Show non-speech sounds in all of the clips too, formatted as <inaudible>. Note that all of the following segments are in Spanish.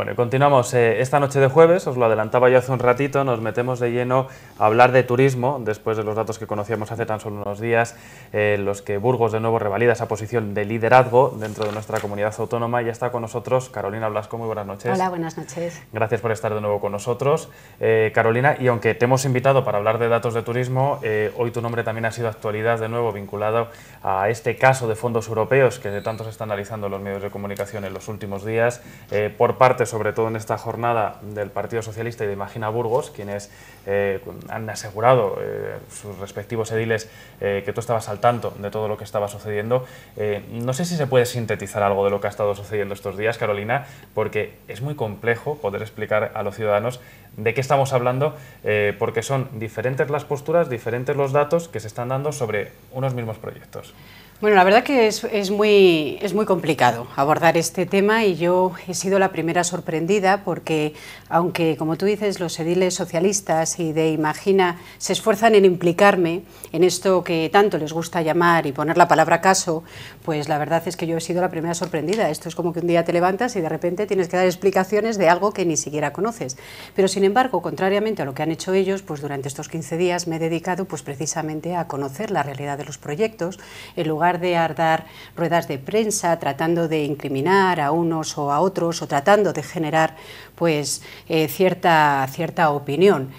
Bueno, continuamos. Eh, esta noche de jueves, os lo adelantaba yo hace un ratito, nos metemos de lleno a hablar de turismo, después de los datos que conocíamos hace tan solo unos días, eh, los que Burgos de nuevo revalida esa posición de liderazgo dentro de nuestra comunidad autónoma. Ya está con nosotros Carolina Blasco, muy buenas noches. Hola, buenas noches. Gracias por estar de nuevo con nosotros. Eh, Carolina, y aunque te hemos invitado para hablar de datos de turismo, hoy tu nombre también ha sido actualidad de nuevo vinculado a este caso de fondos europeos que de tanto se están analizando los medios de comunicación en los últimos días, por parte sobre todo en esta jornada del Partido Socialista y de Imagina Burgos, quienes eh, han asegurado eh, sus respectivos ediles eh, que tú estabas al tanto de todo lo que estaba sucediendo. no sé si se puede sintetizar algo de lo que ha estado sucediendo estos días, Carolina, porque es muy complejo poder explicar a los ciudadanos de qué estamos hablando, porque son diferentes las posturas, diferentes los datos que se están dando sobre unos mismos proyectos. Bueno, la verdad que es, es, muy, es muy complicado abordar este tema y yo he sido la primera sorprendida porque, aunque, como tú dices, los ediles socialistas y de Imagina se esfuerzan en implicarme en esto que tanto les gusta llamar y poner la palabra caso, pues la verdad es que yo he sido la primera sorprendida. Esto es como que un día te levantas y de repente tienes que dar explicaciones de algo que ni siquiera conoces. Pero, sin embargo, contrariamente a lo que han hecho ellos, pues durante estos 15 días me he dedicado pues, precisamente a conocer la realidad de los proyectos en lugar de ardar ruedas de prensa tratando de incriminar a unos o a otros o tratando de generar pues, eh, cierta, cierta opinión.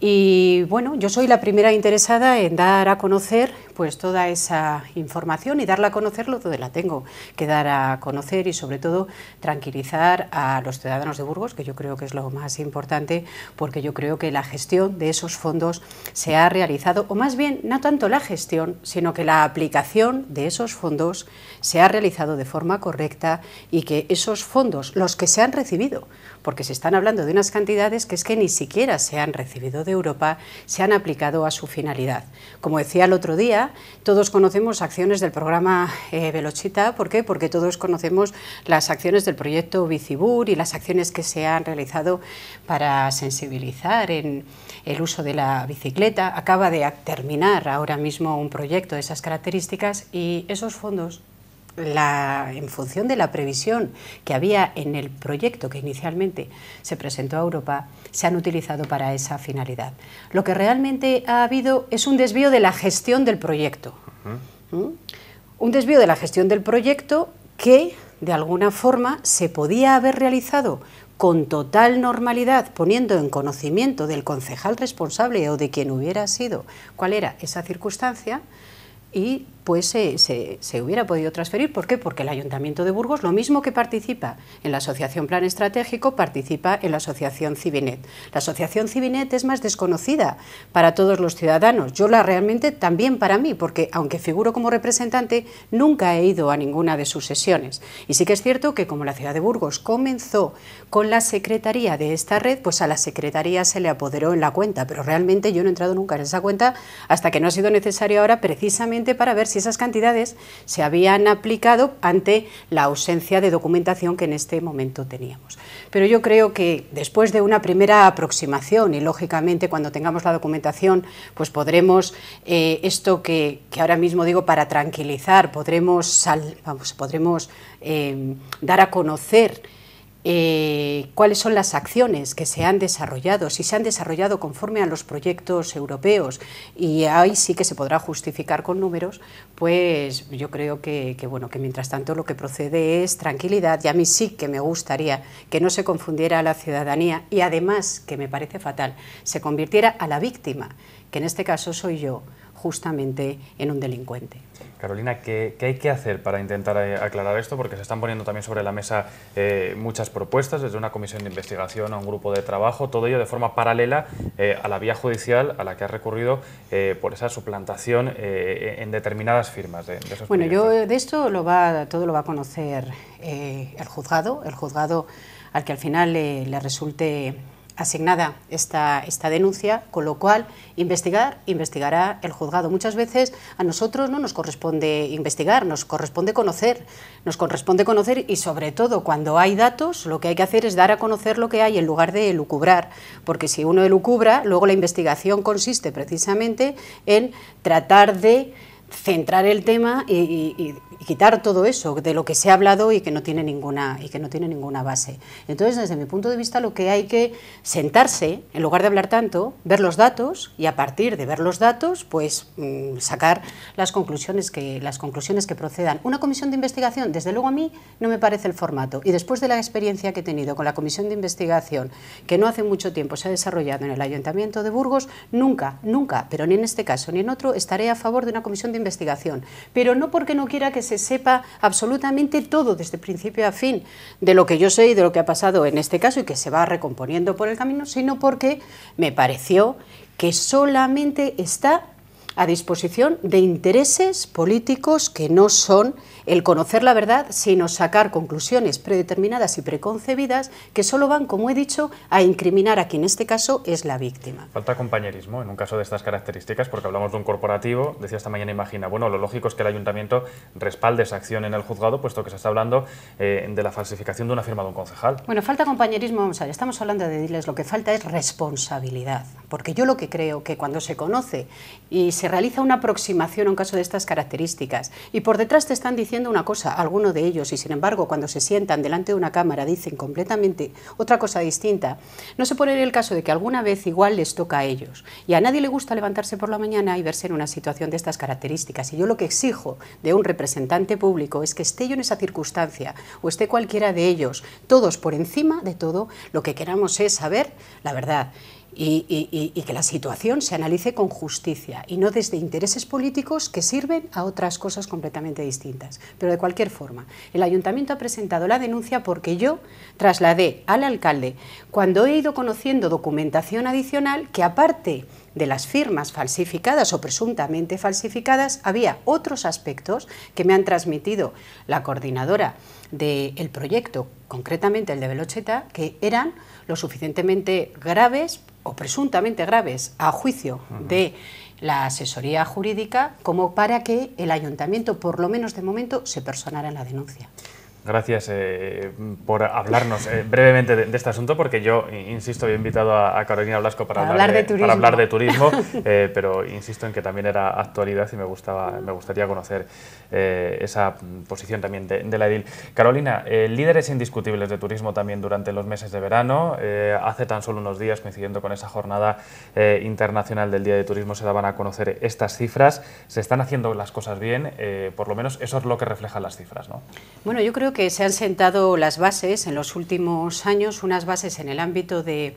Y bueno, yo soy la primera interesada en dar a conocer pues toda esa información y darla a conocer ...donde la tengo que dar a conocer y sobre todo tranquilizar a los ciudadanos de Burgos, que yo creo que es lo más importante, porque yo creo que la gestión de esos fondos se ha realizado, o más bien, no tanto la gestión, sino que la aplicación de esos fondos se ha realizado de forma correcta y que esos fondos, los que se han recibido, porque se están hablando de unas cantidades que es que ni siquiera se han recibido de Europa, se han aplicado a su finalidad. Como decía el otro día, todos conocemos acciones del programa eh, Velochita, ¿por qué? Porque todos conocemos las acciones del proyecto Bicibur y las acciones que se han realizado para sensibilizar en el uso de la bicicleta. Acaba de terminar ahora mismo un proyecto de esas características y esos fondos en función de la previsión que había en el proyecto que inicialmente se presentó a Europa, se han utilizado para esa finalidad. Lo que realmente ha habido es un desvío de la gestión del proyecto. ¿Mm? Un desvío de la gestión del proyecto que, de alguna forma, se podía haber realizado con total normalidad, poniendo en conocimiento del concejal responsable o de quien hubiera sido cuál era esa circunstancia, y pues se, se, hubiera podido transferir. ¿Por qué? Porque el Ayuntamiento de Burgos, lo mismo que participa en la Asociación Plan Estratégico, participa en la Asociación Cibinet. La Asociación Cibinet es más desconocida para todos los ciudadanos. Yo la realmente también para mí, porque aunque figuro como representante, nunca he ido a ninguna de sus sesiones. Y sí que es cierto que como la ciudad de Burgos comenzó con la secretaría de esta red, pues a la secretaría se le apoderó en la cuenta, pero realmente yo no he entrado nunca en esa cuenta hasta que no ha sido necesario ahora precisamente para ver si esas cantidades se habían aplicado ante la ausencia de documentación que en este momento teníamos. Pero yo creo que después de una primera aproximación y lógicamente cuando tengamos la documentación pues podremos eh, esto que, ahora mismo digo para tranquilizar, podremos, vamos, podremos eh, dar a conocer eh, cuáles son las acciones que se han desarrollado, si se han desarrollado conforme a los proyectos europeos, y ahí sí que se podrá justificar con números, pues yo creo que, que, bueno, que mientras tanto lo que procede es tranquilidad, y a mí sí que me gustaría que no se confundiera a la ciudadanía y además, que me parece fatal, se convirtiera a la víctima, que en este caso soy yo, justamente en un delincuente. Carolina, ¿qué, hay que hacer para intentar eh, aclarar esto? Porque se están poniendo también sobre la mesa eh, muchas propuestas, desde una comisión de investigación a un grupo de trabajo, todo ello de forma paralela eh, a la vía judicial a la que ha recurrido por esa suplantación en determinadas firmas. bueno, yo de esto lo va, todo lo va a conocer el juzgado, el juzgado al que al final le resulte asignada esta, esta denuncia, con lo cual investigar, investigará el juzgado. Muchas veces a nosotros no nos corresponde investigar, nos corresponde conocer, nos corresponde conocer y sobre todo cuando hay datos lo que hay que hacer es dar a conocer lo que hay en lugar de lucubrar, porque si uno elucubra, luego la investigación consiste precisamente en tratar de centrar el tema y, y quitar todo eso de lo que se ha hablado y que no tiene ninguna y que no tiene ninguna base. Entonces, desde mi punto de vista, lo que hay que sentarse, en lugar de hablar tanto, ver los datos y a partir de ver los datos, pues mm, sacar las conclusiones que las conclusiones que procedan. Una comisión de investigación, desde luego a mí no me parece el formato y después de la experiencia que he tenido con la comisión de investigación que no hace mucho tiempo se ha desarrollado en el Ayuntamiento de Burgos, nunca, nunca, pero ni en este caso ni en otro estaré a favor de una comisión de investigación, pero no porque no quiera que se sepa absolutamente todo desde principio a fin de lo que yo sé y de lo que ha pasado en este caso y que se va recomponiendo por el camino, sino porque me pareció que solamente está a disposición de intereses políticos que no son el conocer la verdad, sino sacar conclusiones predeterminadas y preconcebidas que solo van, como he dicho, a incriminar a quien en este caso es la víctima. Falta compañerismo en un caso de estas características, porque hablamos de un corporativo, decía esta mañana Imagina, bueno, lo lógico es que el ayuntamiento respalde esa acción en el juzgado, puesto que se está hablando eh, de la falsificación de una firma de un concejal. Bueno, falta compañerismo, vamos a ver, estamos hablando de diles, lo que falta es responsabilidad, porque yo lo que creo que cuando se conoce y se realiza una aproximación a un caso de estas características y por detrás te están diciendo una cosa, alguno de ellos, y sin embargo cuando se sientan delante de una cámara dicen completamente otra cosa distinta, no se pone en el caso de que alguna vez igual les toca a ellos y a nadie le gusta levantarse por la mañana y verse en una situación de estas características. Y yo lo que exijo de un representante público es que esté yo en esa circunstancia o esté cualquiera de ellos, todos por encima de todo, lo que queramos es saber la verdad y, que la situación se analice con justicia y no desde intereses políticos que sirven a otras cosas completamente distintas. Pero de cualquier forma, el ayuntamiento ha presentado la denuncia porque yo trasladé al alcalde, cuando he ido conociendo documentación adicional, que aparte de las firmas falsificadas o presuntamente falsificadas, había otros aspectos que me han transmitido la coordinadora del proyecto, concretamente el de Velocheta, que eran lo suficientemente graves o presuntamente graves a juicio de la asesoría jurídica como para que el ayuntamiento, por lo menos de momento, se personara en la denuncia. Gracias eh, por hablarnos eh, brevemente de, este asunto, porque yo, insisto, he invitado a, Carolina Blasco para, hablar, de, hablar de turismo, <laughs> eh, pero insisto en que también era actualidad y me, gustaba, me gustaría conocer esa posición también de, la EDIL. Carolina, líderes indiscutibles de turismo también durante los meses de verano. hace tan solo unos días, coincidiendo con esa jornada internacional del Día de Turismo, se daban a conocer estas cifras. Se están haciendo las cosas bien, por lo menos eso es lo que reflejan las cifras, ¿no? Bueno, yo creo que que se han sentado las bases en los últimos años, unas bases en el ámbito del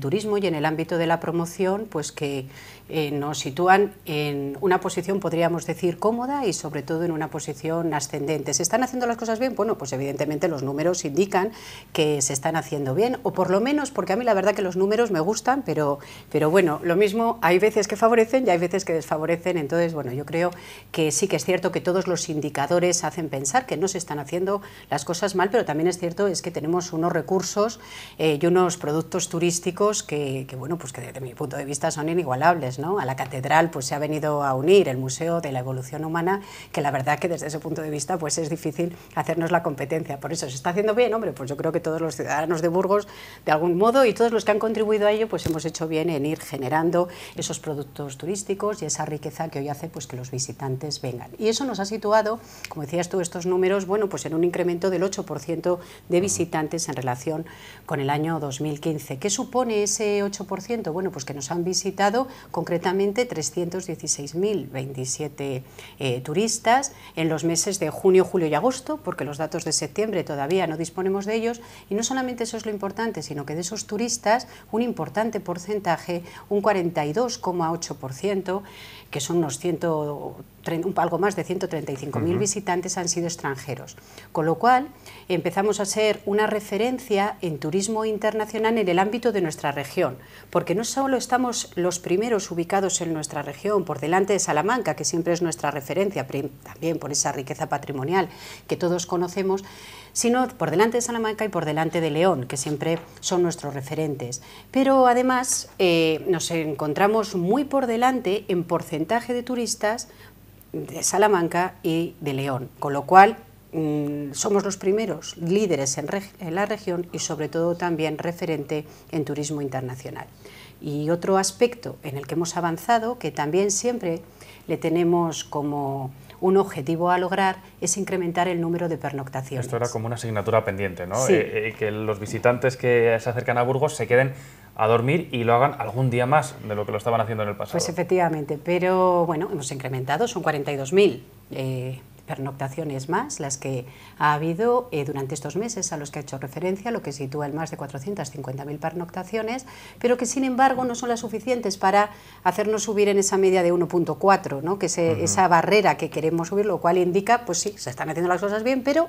turismo y en el ámbito de la promoción, pues que eh, nos sitúan en una posición, podríamos decir, cómoda y sobre todo en una posición ascendente. ¿Se están haciendo las cosas bien? Bueno, pues evidentemente los números indican que se están haciendo bien, o por lo menos, porque a mí la verdad que los números me gustan, pero, pero bueno, lo mismo, hay veces que favorecen y hay veces que desfavorecen, entonces, bueno, yo creo que sí que es cierto que todos los indicadores hacen pensar que no se están haciendo las cosas mal, pero también es cierto es que tenemos unos recursos eh, y unos productos turísticos que, que, bueno, pues que desde mi punto de vista son inigualables. A la catedral pues, se ha venido a unir el Museo de la Evolución Humana, que la verdad que desde ese punto de vista pues, es difícil hacernos la competencia. Por eso se está haciendo bien, hombre, pues yo creo que todos los ciudadanos de Burgos, de algún modo, y todos los que han contribuido a ello, pues hemos hecho bien en ir generando esos productos turísticos y esa riqueza que hoy hace pues, que los visitantes vengan. Y eso nos ha situado, como decías tú, estos números, bueno, pues en un incremento del 8% de visitantes en relación con el año 2015. ¿Qué supone ese 8%? Bueno, pues que nos han visitado con concretamente 316.027 eh, turistas en los meses de junio, julio y agosto, porque los datos de septiembre todavía no disponemos de ellos, y no solamente eso es lo importante, sino que de esos turistas un importante porcentaje, un 42,8%, que son unos 100 algo más de 135.000 visitantes han sido extranjeros, con lo cual empezamos a ser una referencia en turismo internacional en el ámbito de nuestra región, porque no solo estamos los primeros ubicados en nuestra región, por delante de Salamanca, que siempre es nuestra referencia, también por esa riqueza patrimonial que todos conocemos, sino por delante de Salamanca y por delante de León, que siempre son nuestros referentes. Pero además eh, nos encontramos muy por delante en porcentaje de turistas de Salamanca y de León, con lo cual mm, somos los primeros líderes en, la región y sobre todo también referente en turismo internacional. Y otro aspecto en el que hemos avanzado, que también siempre le tenemos como un objetivo a lograr es incrementar el número de pernoctaciones. Esto era como una asignatura pendiente, ¿no? Eh, eh, que los visitantes que se acercan a Burgos se queden a dormir y lo hagan algún día más de lo que lo estaban haciendo en el pasado. Pues efectivamente, pero bueno, hemos incrementado, son 42.000. Eh, pernoctaciones más las que ha habido eh, durante estos meses a los que ha hecho referencia, lo que sitúa en más de 450.000 pernoctaciones, pero que sin embargo no son las suficientes para hacernos subir en esa media de 1.4, ¿no? que es eh, esa barrera que queremos subir, lo cual indica, pues sí, se están haciendo las cosas bien, pero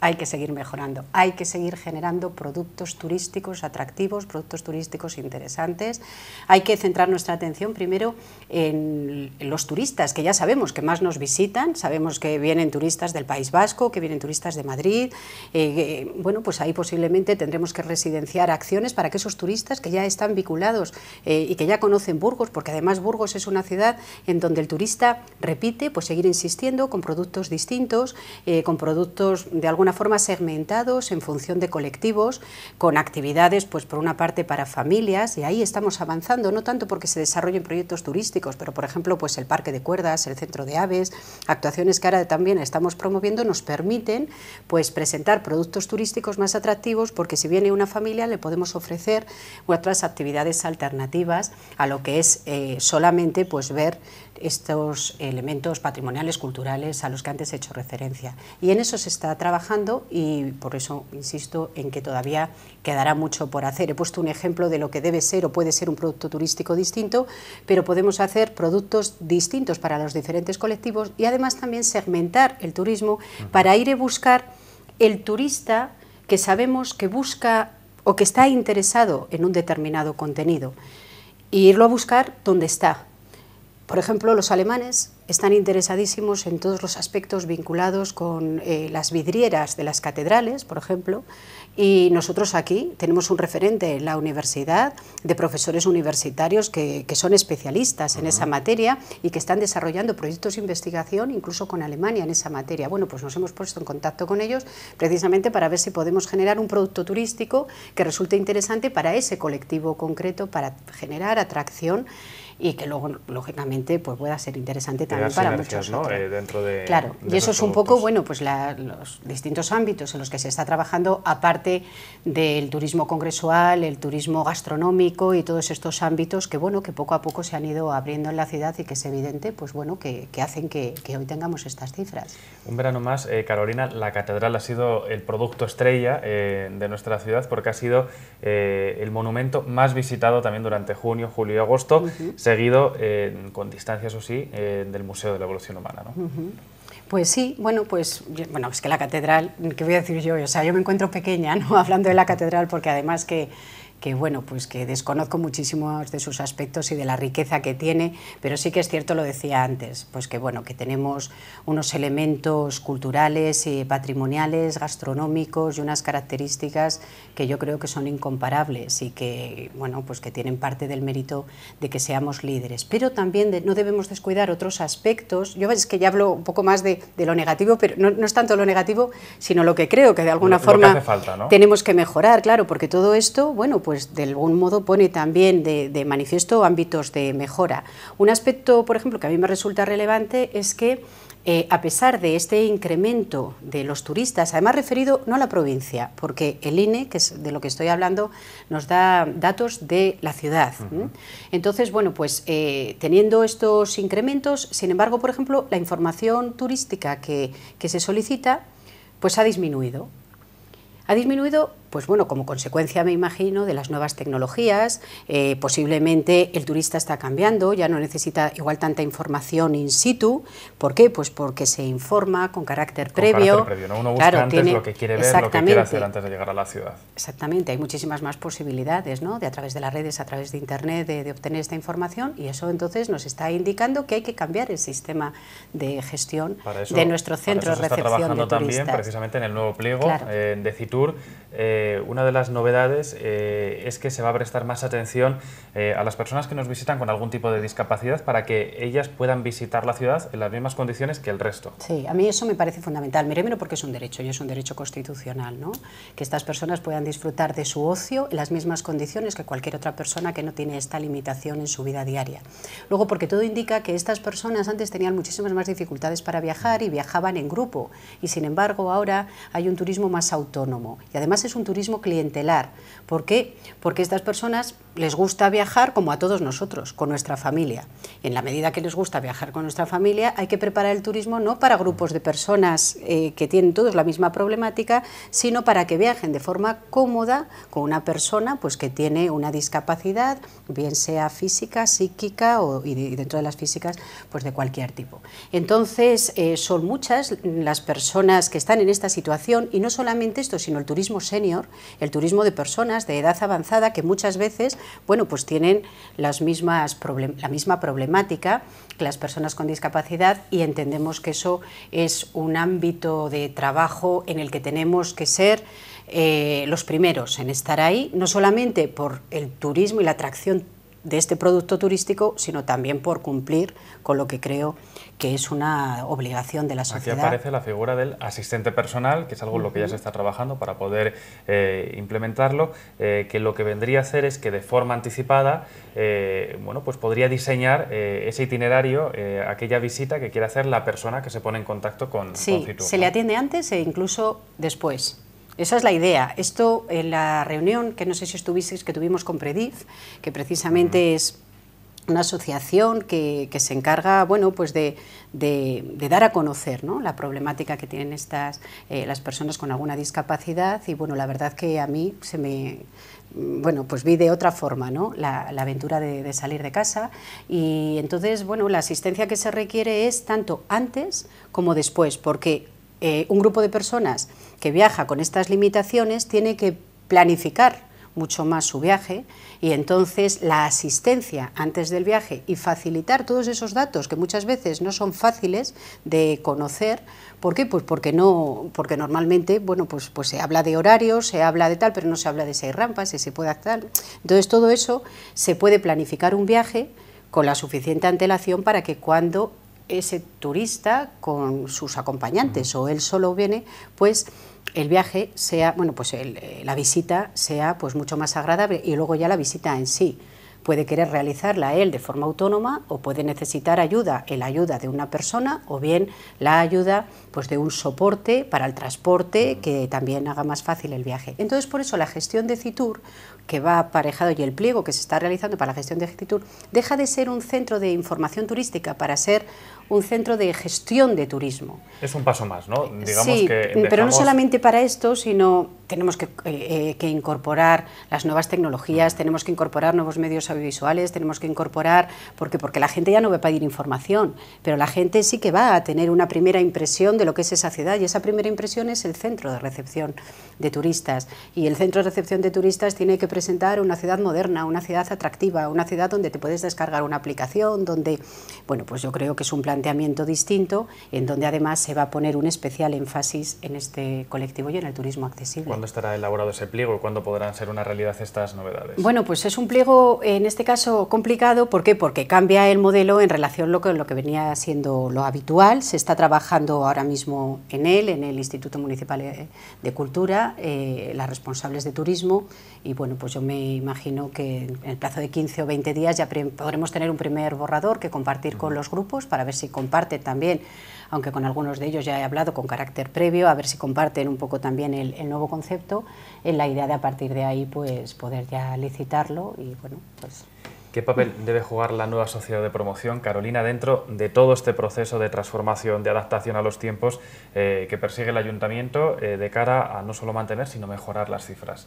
hay que seguir mejorando, hay que seguir generando productos turísticos atractivos, productos turísticos interesantes. Hay que centrar nuestra atención primero en los turistas, que ya sabemos que más nos visitan, sabemos que vienen turistas del País Vasco, que vienen turistas de Madrid. Eh, eh, bueno, pues ahí posiblemente tendremos que residenciar acciones para que esos turistas que ya están vinculados eh, y que ya conocen Burgos, porque además Burgos es una ciudad en donde el turista repite, pues seguir insistiendo con productos distintos, con productos de alguna forma segmentados en función de colectivos, con actividades, pues por una parte para familias, y ahí estamos avanzando, no tanto porque se desarrollen proyectos turísticos, pero por ejemplo, pues el parque de cuerdas, el centro de aves, actuaciones que ahora también estamos promoviendo, nos permiten pues presentar productos turísticos más atractivos, porque si viene una familia le podemos ofrecer otras actividades alternativas a lo que es eh, solamente pues ver estos elementos patrimoniales, culturales a los que antes he hecho referencia. Y en eso se está trabajando y por eso insisto en que todavía quedará mucho por hacer. He puesto un ejemplo de lo que debe ser o puede ser un producto turístico distinto, pero podemos hacer productos distintos para los diferentes colectivos y además también segmentar el turismo para ir a buscar el turista que sabemos que busca o que está interesado en un determinado contenido e irlo a buscar donde está, por ejemplo, los alemanes están interesadísimos en todos los aspectos vinculados con eh, las vidrieras de las catedrales, por ejemplo, y nosotros aquí tenemos un referente en la universidad de profesores universitarios que, son especialistas en esa materia y que están desarrollando proyectos de investigación incluso con Alemania en esa materia. Bueno, pues nos hemos puesto en contacto con ellos precisamente para ver si podemos generar un producto turístico que resulte interesante para ese colectivo concreto, para generar atracción y que luego, lógicamente, pues pueda ser interesante también para muchos. ¿no? Eh, dentro de, claro, y eso es un poco, bueno, pues los distintos ámbitos en los que se está trabajando, aparte del turismo congresual, el turismo gastronómico y todos estos ámbitos que, bueno, que poco a poco se han ido abriendo en la ciudad y que es evidente pues, bueno, que, hacen que, hoy tengamos estas cifras. Un verano más, eh, Carolina, la catedral ha sido el producto estrella eh, de nuestra ciudad porque ha sido eh, el monumento más visitado también durante junio, julio y agosto, seguido con distancias o sí, del Museo de la Evolución Humana. Pues sí, bueno, pues bueno, es que la catedral, ¿qué voy a decir yo? O sea, yo me encuentro pequeña, ¿no? <laughs> Hablando de la catedral, porque además que que bueno, pues que desconozco muchísimos de sus aspectos y de la riqueza que tiene, pero sí que es cierto, lo decía antes, pues que bueno, que tenemos unos elementos culturales y patrimoniales, gastronómicos y unas características que yo creo que son incomparables y que bueno, pues que tienen parte del mérito de que seamos líderes, pero también no debemos descuidar otros aspectos. Yo es que ya hablo un poco más de, lo negativo, pero no, es tanto lo negativo, sino lo que creo que de alguna forma tenemos que mejorar, claro, porque todo esto, bueno, pues pues de algún modo pone también de, manifiesto ámbitos de mejora. Un aspecto, por ejemplo, que a mí me resulta relevante es que eh, a pesar de este incremento de los turistas, además referido no a la provincia, porque el INE, que es de lo que estoy hablando, nos da datos de la ciudad. Entonces, bueno, pues eh, teniendo estos incrementos, sin embargo, por ejemplo, la información turística que, que se solicita, pues ha disminuido. Ha disminuido pues bueno, como consecuencia me imagino de las nuevas tecnologías, eh, posiblemente el turista está cambiando, ya no necesita igual tanta información in situ, ¿por qué? Pues porque se informa con carácter previo. Uno busca lo que quiere ver, lo que quiere hacer antes de llegar a la ciudad. Exactamente, hay muchísimas más posibilidades, ¿no? De a través de las redes, a través de internet, de, obtener esta información y eso entonces nos está indicando que hay que cambiar el sistema de gestión de nuestro centro de recepción trabajando también precisamente en el nuevo pliego eh, de Citur. Eh, eh, una de las novedades eh, es que se va a prestar más atención eh, a las personas que nos visitan con algún tipo de discapacidad para que ellas puedan visitar la ciudad en las mismas condiciones que el resto. Sí, a mí eso me parece fundamental. Miremelo porque es un derecho y es un derecho constitucional, ¿no? Que estas personas puedan disfrutar de su ocio en las mismas condiciones que cualquier otra persona que no tiene esta limitación en su vida diaria. Luego, porque todo indica que estas personas antes tenían muchísimas más dificultades para viajar y viajaban en grupo. Y sin embargo, ahora hay un turismo más autónomo. Y además es un turismo clientelar. ¿Por qué? Porque a estas personas les gusta viajar como a todos nosotros, con nuestra familia. En la medida que les gusta viajar con nuestra familia, hay que preparar el turismo no para grupos de personas eh, que tienen todos la misma problemática, sino para que viajen de forma cómoda con una persona pues, que tiene una discapacidad, bien sea física, psíquica o, y, dentro de las físicas pues, de cualquier tipo. Entonces, eh, son muchas las personas que están en esta situación y no solamente esto, sino el turismo senior el turismo de personas de edad avanzada que muchas veces, bueno, pues tienen las mismas la misma problemática que las personas con discapacidad y entendemos que eso es un ámbito de trabajo en el que tenemos que ser eh, los primeros en estar ahí, no solamente por el turismo y la atracción de este producto turístico, sino también por cumplir con lo que creo que es una obligación de la sociedad. Aquí aparece la figura del asistente personal, que es algo en lo que ya se está trabajando para poder eh, implementarlo, eh, que lo que vendría a hacer es que de forma anticipada, eh, bueno, pues podría diseñar ese itinerario, aquella visita que quiere hacer la persona que se pone en contacto con, sí, se le atiende antes e incluso después. Esa es la idea. Esto en la reunión, que no sé si estuvisteis, que tuvimos con Predif, que precisamente es una asociación que, se encarga bueno, pues de, dar a conocer ¿no? la problemática que tienen estas, eh, las personas con alguna discapacidad y bueno, la verdad que a mí se me, bueno, pues vi de otra forma ¿no? la, aventura de, de, salir de casa y entonces bueno, la asistencia que se requiere es tanto antes como después, porque eh, un grupo de personas que viaja con estas limitaciones tiene que planificar mucho más su viaje y entonces la asistencia antes del viaje y facilitar todos esos datos que muchas veces no son fáciles de conocer. ¿Por qué? Pues porque no, porque normalmente, bueno, pues, pues se habla de horarios, se habla de tal, pero no se habla de si hay rampas, si se puede actuar. Entonces todo eso se puede planificar un viaje con la suficiente antelación para que cuando ese turista con sus acompañantes o él solo viene, pues el viaje sea, bueno, pues eh, la visita sea pues mucho más agradable y luego ya la visita en sí. Puede querer realizarla él de forma autónoma o puede necesitar ayuda, la ayuda de una persona o bien la ayuda pues de un soporte para el transporte que también haga más fácil el viaje. Entonces por eso la gestión de Citur que va aparejado y el pliego que se está realizando para la gestión de Citur deja de ser un centro de información turística para ser un centro de gestión de turismo. Es un paso más, ¿no? Digamos que pero no solamente para esto, sino tenemos eh, eh, que, incorporar las nuevas tecnologías, mm. tenemos que incorporar nuevos medios audiovisuales, tenemos que incorporar, porque, porque la gente ya no va a pedir información, pero la gente sí que va a tener una primera impresión de lo que es esa ciudad y esa primera impresión es el centro de recepción de turistas. Y el centro de recepción de turistas tiene que presentar una ciudad moderna, una ciudad atractiva, una ciudad donde te puedes descargar una aplicación, donde, bueno, pues yo creo que es un planteamiento distinto, en donde además se va a poner un especial énfasis en este colectivo y en el turismo accesible. ¿Cuándo estará elaborado ese pliego y cuándo podrán ser una realidad estas novedades? Bueno, pues es un pliego en este caso complicado. ¿Por qué? Porque cambia el modelo en relación lo con lo que venía siendo lo habitual. Se está trabajando ahora mismo en él, en el Instituto Municipal eh, de Cultura, eh, las responsables de turismo. Y bueno, pues yo me imagino que en el plazo de 15 o 20 días ya podremos tener un primer borrador que compartir con los grupos para ver si comparte también aunque con algunos de ellos ya he hablado con carácter previo, a ver si comparten un poco también el, nuevo concepto, en la idea de a partir de ahí pues poder ya licitarlo y bueno, pues... ¿Qué papel debe jugar la nueva sociedad de promoción, Carolina, dentro de todo este proceso de transformación, de adaptación a los tiempos eh, que persigue el ayuntamiento eh, de cara a no solo mantener, sino mejorar las cifras?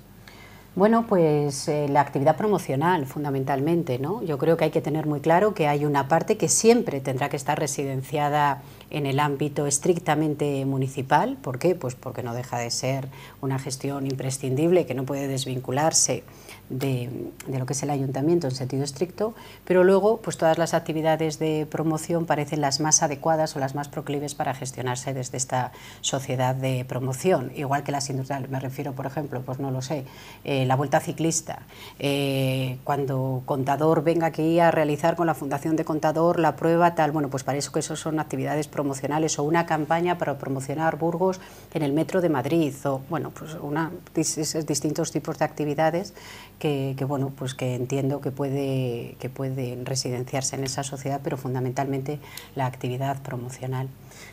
Bueno, pues eh, la actividad promocional, fundamentalmente, ¿no? Yo creo que hay que tener muy claro que hay una parte que siempre tendrá que estar residenciada en el ámbito estrictamente municipal. ¿Por qué? Pues porque no deja de ser una gestión imprescindible que no puede desvincularse de, lo que es el ayuntamiento en sentido estricto, pero luego pues todas las actividades de promoción parecen las más adecuadas o las más proclives para gestionarse desde esta sociedad de promoción, igual que las industriales, me refiero por ejemplo, pues no lo sé, eh, la vuelta ciclista, eh, cuando contador venga aquí a realizar con la Fundación de Contador la prueba tal, bueno pues parece que eso son actividades promocionales o una campaña para promocionar Burgos en el metro de Madrid o bueno pues una, distintos tipos de actividades que, bueno, pues que entiendo que puede, que puede residenciarse en esa sociedad, pero fundamentalmente la actividad promocional.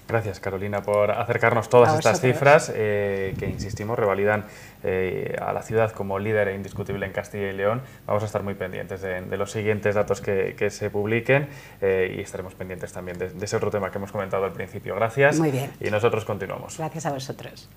Gracias, Carolina, por acercarnos todas estas cifras eh, que, insistimos, revalidan eh, a la ciudad como líder e indiscutible en Castilla y León. Vamos a estar muy pendientes de, los siguientes datos que, que se publiquen eh, y estaremos pendientes también de, de ese otro tema que hemos comentado al principio. Gracias. Muy bien. Y nosotros continuamos. Gracias a vosotros.